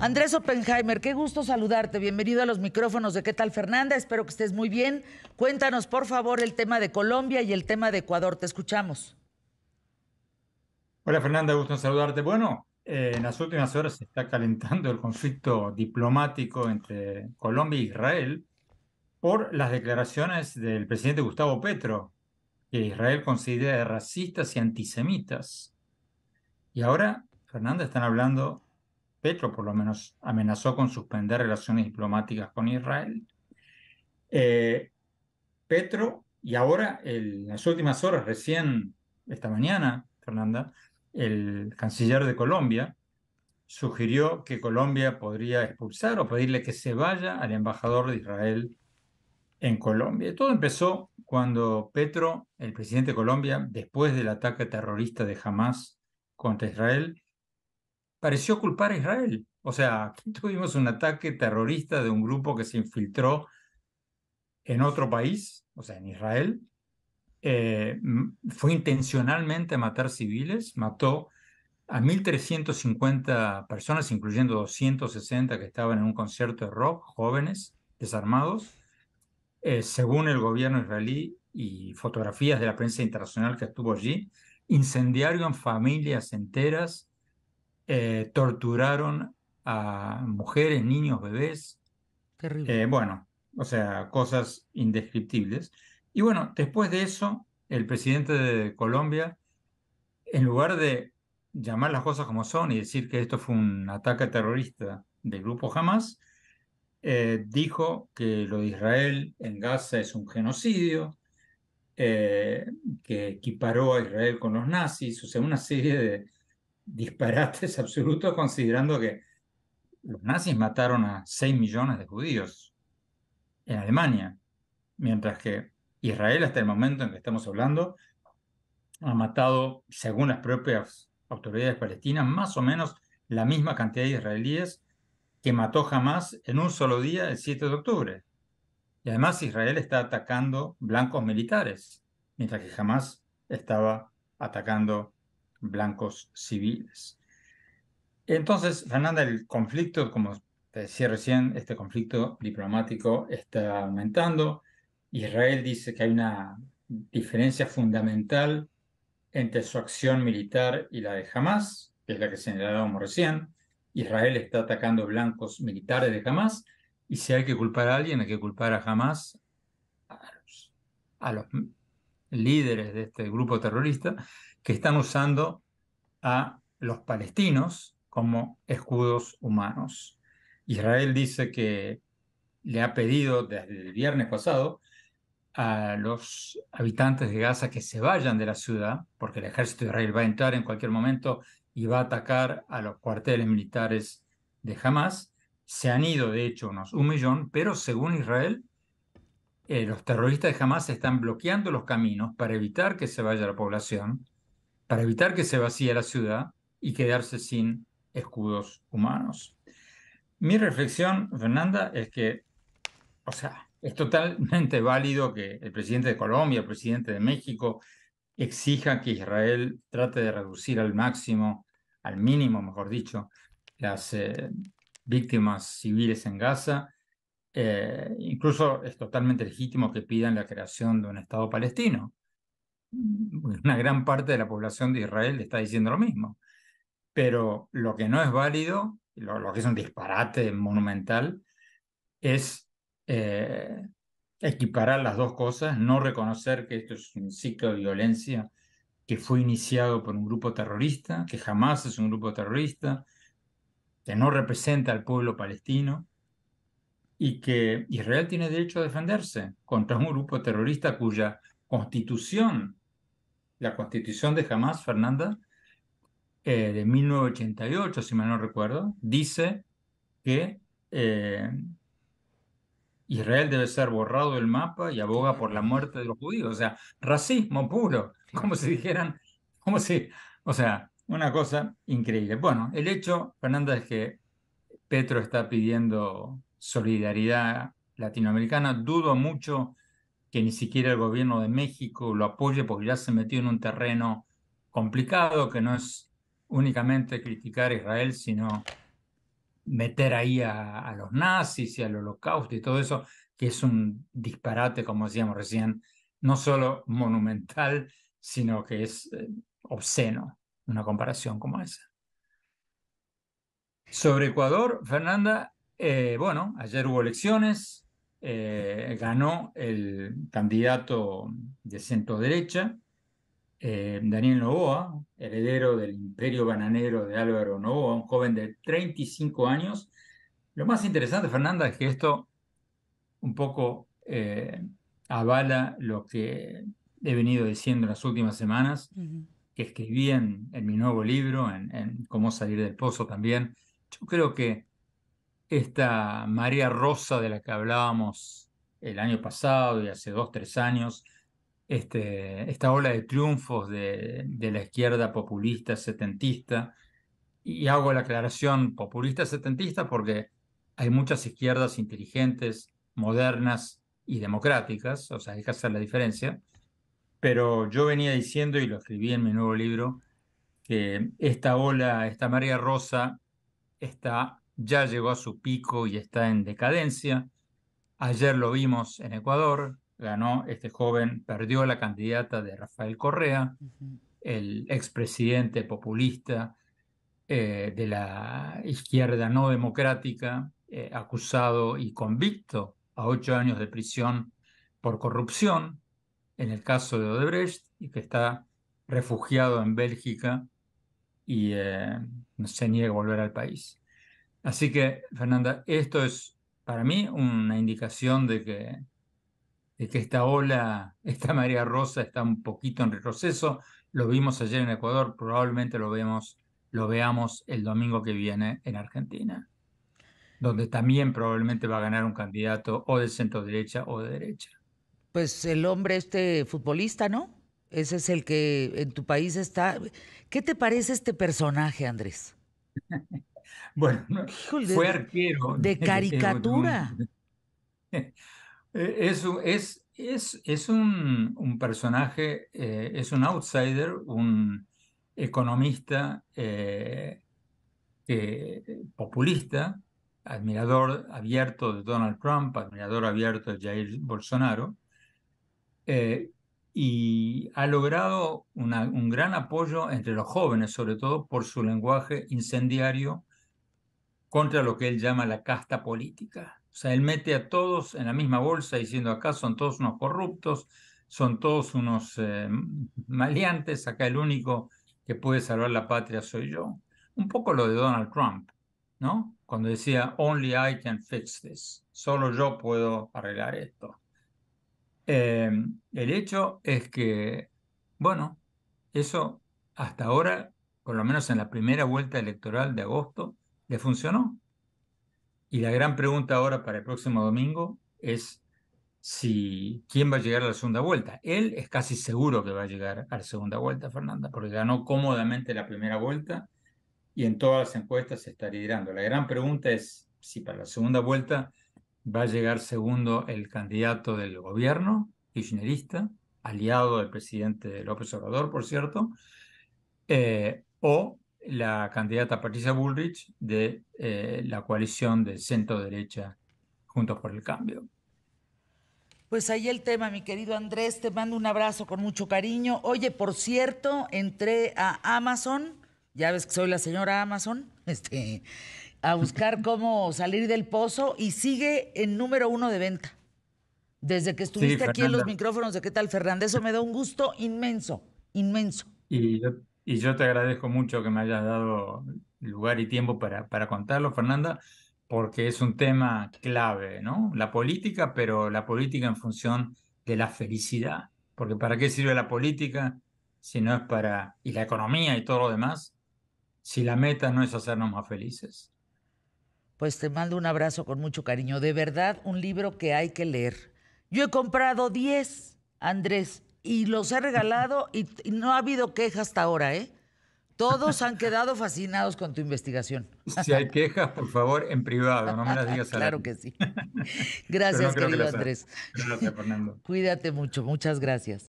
Andrés Oppenheimer, qué gusto saludarte. Bienvenido a los micrófonos de ¿Qué tal Fernanda? Espero que estés muy bien. Cuéntanos, por favor, el tema de Colombia y el tema de Ecuador. Te escuchamos. Hola Fernanda, gusto saludarte. Bueno, eh, en las últimas horas se está calentando el conflicto diplomático entre Colombia e Israel por las declaraciones del presidente Gustavo Petro, que Israel considera racistas y antisemitas. Y ahora, Fernanda, están hablando Petro por lo menos amenazó con suspender relaciones diplomáticas con Israel. Eh, Petro, y ahora en las últimas horas, recién esta mañana, Fernanda, el canciller de Colombia sugirió que Colombia podría expulsar o pedirle que se vaya al embajador de Israel en Colombia. Todo empezó cuando Petro, el presidente de Colombia, después del ataque terrorista de Hamas contra Israel, pareció culpar a Israel. O sea, aquí tuvimos un ataque terrorista de un grupo que se infiltró en otro país, o sea, en Israel. Eh, fue intencionalmente matar civiles, mató a 1.350 personas, incluyendo 260 que estaban en un concierto de rock, jóvenes, desarmados. Eh, según el gobierno israelí y fotografías de la prensa internacional que estuvo allí, incendiaron familias enteras, eh, torturaron a mujeres, niños, bebés. Terrible. Eh, bueno, o sea, cosas indescriptibles. Y bueno, después de eso, el presidente de Colombia, en lugar de llamar las cosas como son y decir que esto fue un ataque terrorista del grupo Hamas, eh, dijo que lo de Israel en Gaza es un genocidio, que equiparó a Israel con los nazis, o sea, una serie de disparates absolutos considerando que los nazis mataron a 6 millones de judíos en Alemania, mientras que Israel hasta el momento en que estamos hablando ha matado, según las propias autoridades palestinas, más o menos la misma cantidad de israelíes que mató jamás en un solo día el 7 de octubre. Y además Israel está atacando blancos militares, mientras que jamás estaba atacando blancos civiles. Entonces, Fernanda, el conflicto, como te decía recién, este conflicto diplomático está aumentando. Israel dice que hay una diferencia fundamental entre su acción militar y la de Hamas, que es la que señalábamos recién. Israel está atacando blancos militares de Hamas y si hay que culpar a alguien, hay que culpar a Hamas, a los, a los líderes de este grupo terrorista, que están usando a los palestinos como escudos humanos. Israel dice que le ha pedido desde el viernes pasado a los habitantes de Gaza que se vayan de la ciudad, porque el ejército de Israel va a entrar en cualquier momento y va a atacar a los cuarteles militares de Hamas. Se han ido, de hecho, unos un millón, pero según Israel, eh, los terroristas de Hamas están bloqueando los caminos para evitar que se vaya la población para evitar que se vacíe la ciudad y quedarse sin escudos humanos. Mi reflexión, Fernanda, es que, o sea, es totalmente válido que el presidente de Colombia, el presidente de México, exija que Israel trate de reducir al máximo, al mínimo, mejor dicho, las eh, víctimas civiles en Gaza. Eh, incluso es totalmente legítimo que pidan la creación de un Estado palestino una gran parte de la población de Israel está diciendo lo mismo. Pero lo que no es válido, lo, que es un disparate monumental, es eh, equiparar las dos cosas, no reconocer que esto es un ciclo de violencia que fue iniciado por un grupo terrorista, que jamás es un grupo terrorista, que no representa al pueblo palestino y que Israel tiene derecho a defenderse contra un grupo terrorista cuya constitución la constitución de Hamas, Fernanda, eh, de 1988, si mal no recuerdo, dice que eh, Israel debe ser borrado del mapa y aboga por la muerte de los judíos. O sea, racismo puro, como si dijeran, como si, o sea, una cosa increíble. Bueno, el hecho, Fernanda, es que Petro está pidiendo solidaridad latinoamericana. Dudo mucho que ni siquiera el gobierno de México lo apoye porque ya se metió en un terreno complicado que no es únicamente criticar a Israel, sino meter ahí a, los nazis y al holocausto y todo eso, que es un disparate, como decíamos recién, no solo monumental, sino que es eh, obsceno una comparación como esa. Sobre Ecuador, Fernanda, eh, bueno, ayer hubo elecciones, eh, ganó el candidato de centro derecha, eh, Daniel Novoa, heredero del imperio bananero de Álvaro Novoa, un joven de 35 años. Lo más interesante, Fernanda, es que esto un poco eh, avala lo que he venido diciendo en las últimas semanas, que escribí en, mi nuevo libro, en Cómo salir del pozo también. Yo creo que esta María rosa de la que hablábamos el año pasado y hace dos, tres años, este, esta ola de triunfos de, la izquierda populista setentista, y hago la aclaración populista setentista porque hay muchas izquierdas inteligentes, modernas y democráticas, o sea, hay que hacer la diferencia, pero yo venía diciendo, y lo escribí en mi nuevo libro, que esta ola, esta María rosa está ya llegó a su pico y está en decadencia. Ayer lo vimos en Ecuador, ganó este joven, perdió la candidata de Rafael Correa, el expresidente populista eh, de la izquierda no democrática, eh, acusado y convicto a ocho años de prisión por corrupción en el caso de Odebrecht y que está refugiado en Bélgica y eh, se niega a volver al país. Así que, Fernanda, esto es para mí una indicación de que, esta ola, esta María rosa está un poquito en retroceso. Lo vimos ayer en Ecuador, probablemente lo, vemos, lo veamos el domingo que viene en Argentina, donde también probablemente va a ganar un candidato o de centro derecha o de derecha. Pues el hombre este futbolista, ¿no? Ese es el que en tu país está. ¿Qué te parece este personaje, Andrés? Bueno, fue arquero. De caricatura. Eh, es, un, personaje, eh, es un outsider, un economista eh, populista, admirador abierto de Donald Trump, admirador abierto de Jair Bolsonaro, y ha logrado un gran apoyo entre los jóvenes, sobre todo por su lenguaje incendiario contra lo que él llama la casta política. O sea, él mete a todos en la misma bolsa diciendo acá son todos unos corruptos, son todos unos eh, maleantes, acá el único que puede salvar la patria soy yo. Un poco lo de Donald Trump, ¿no? Cuando decía, only I can fix this, solo yo puedo arreglar esto. Eh, el hecho es que, bueno, eso hasta ahora, por lo menos en la primera vuelta electoral de agosto, le funcionó. Y la gran pregunta ahora para el próximo domingo es si quién va a llegar a la segunda vuelta. Él es casi seguro que va a llegar a la segunda vuelta, Fernanda, porque ganó cómodamente la primera vuelta y en todas las encuestas se está liderando. La gran pregunta es si para la segunda vuelta va a llegar segundo el candidato del gobierno, kirchnerista, aliado del presidente López Obrador, por cierto, eh, o la candidata Patricia Bullrich de eh, la coalición de centro-derecha junto por el Cambio. Pues ahí el tema, mi querido Andrés, te mando un abrazo con mucho cariño. Oye, por cierto, entré a Amazon, ya ves que soy la señora Amazon, este, a buscar cómo salir del pozo y sigue en número uno de venta. Desde que estuviste aquí en los micrófonos de qué tal Fernández, eso me da un gusto inmenso, inmenso. Y y yo te agradezco mucho que me hayas dado lugar y tiempo para, para contarlo, Fernanda, porque es un tema clave, ¿no? La política, pero la política en función de la felicidad. Porque ¿para qué sirve la política si no es para... y la economía y todo lo demás, si la meta no es hacernos más felices? Pues te mando un abrazo con mucho cariño. De verdad, un libro que hay que leer. Yo he comprado 10, Andrés, y los he regalado y, no ha habido queja hasta ahora, ¿eh? Todos han quedado fascinados con tu investigación. Si hay queja por favor, en privado, no me las digas a Claro que sí. Gracias, querido Andrés. Gracias, Fernando. Cuídate mucho, muchas gracias.